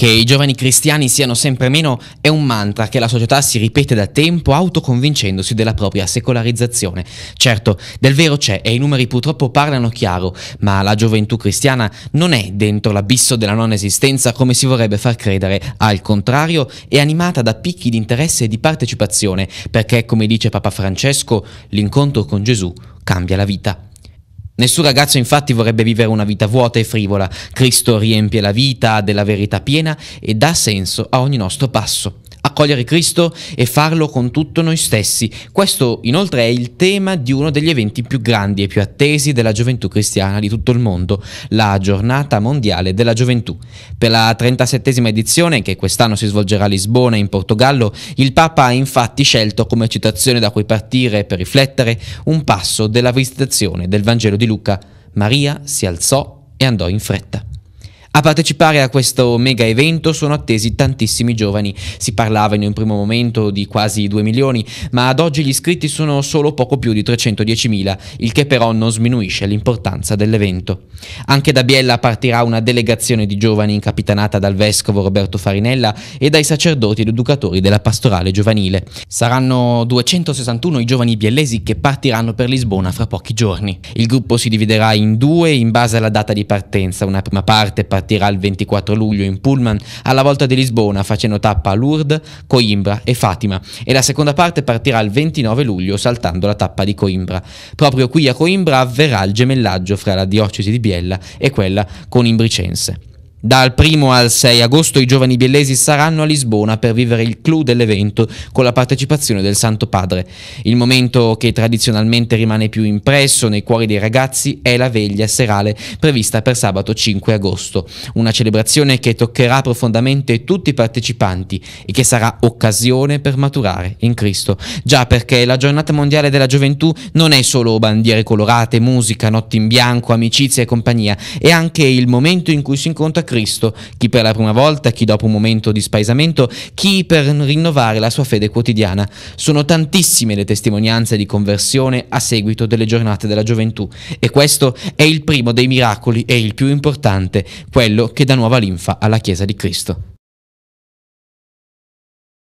Che i giovani cristiani siano sempre meno è un mantra che la società si ripete da tempo autoconvincendosi della propria secolarizzazione. Certo, del vero c'è e i numeri purtroppo parlano chiaro, ma la gioventù cristiana non è dentro l'abisso della non esistenza come si vorrebbe far credere, al contrario è animata da picchi di interesse e di partecipazione, perché come dice Papa Francesco, l'incontro con Gesù cambia la vita. Nessun ragazzo infatti vorrebbe vivere una vita vuota e frivola. Cristo riempie la vita della verità piena e dà senso a ogni nostro passo accogliere Cristo e farlo con tutto noi stessi. Questo inoltre è il tema di uno degli eventi più grandi e più attesi della gioventù cristiana di tutto il mondo, la giornata mondiale della gioventù. Per la 37 edizione, che quest'anno si svolgerà a Lisbona e in Portogallo, il Papa ha infatti scelto come citazione da cui partire per riflettere un passo della visitazione del Vangelo di Luca. Maria si alzò e andò in fretta. A partecipare a questo mega evento sono attesi tantissimi giovani. Si parlava in un primo momento di quasi 2 milioni, ma ad oggi gli iscritti sono solo poco più di 310.000, il che però non sminuisce l'importanza dell'evento. Anche da Biella partirà una delegazione di giovani incapitanata dal vescovo Roberto Farinella e dai sacerdoti ed educatori della pastorale giovanile. Saranno 261 i giovani biellesi che partiranno per Lisbona fra pochi giorni. Il gruppo si dividerà in due in base alla data di partenza, una prima parte partirà partirà il 24 luglio in pullman alla volta di Lisbona facendo tappa a Lourdes, Coimbra e Fatima e la seconda parte partirà il 29 luglio saltando la tappa di Coimbra. Proprio qui a Coimbra avverrà il gemellaggio fra la diocesi di Biella e quella con Imbricense. Dal 1 al 6 agosto i giovani biellesi saranno a Lisbona per vivere il clou dell'evento con la partecipazione del Santo Padre. Il momento che tradizionalmente rimane più impresso nei cuori dei ragazzi è la veglia serale prevista per sabato 5 agosto, una celebrazione che toccherà profondamente tutti i partecipanti e che sarà occasione per maturare in Cristo. Già perché la giornata mondiale della gioventù non è solo bandiere colorate, musica, notti in bianco, amicizia e compagnia, è anche il momento in cui si incontra Cristo, chi per la prima volta, chi dopo un momento di spaesamento, chi per rinnovare la sua fede quotidiana. Sono tantissime le testimonianze di conversione a seguito delle giornate della gioventù e questo è il primo dei miracoli e il più importante, quello che dà nuova linfa alla Chiesa di Cristo.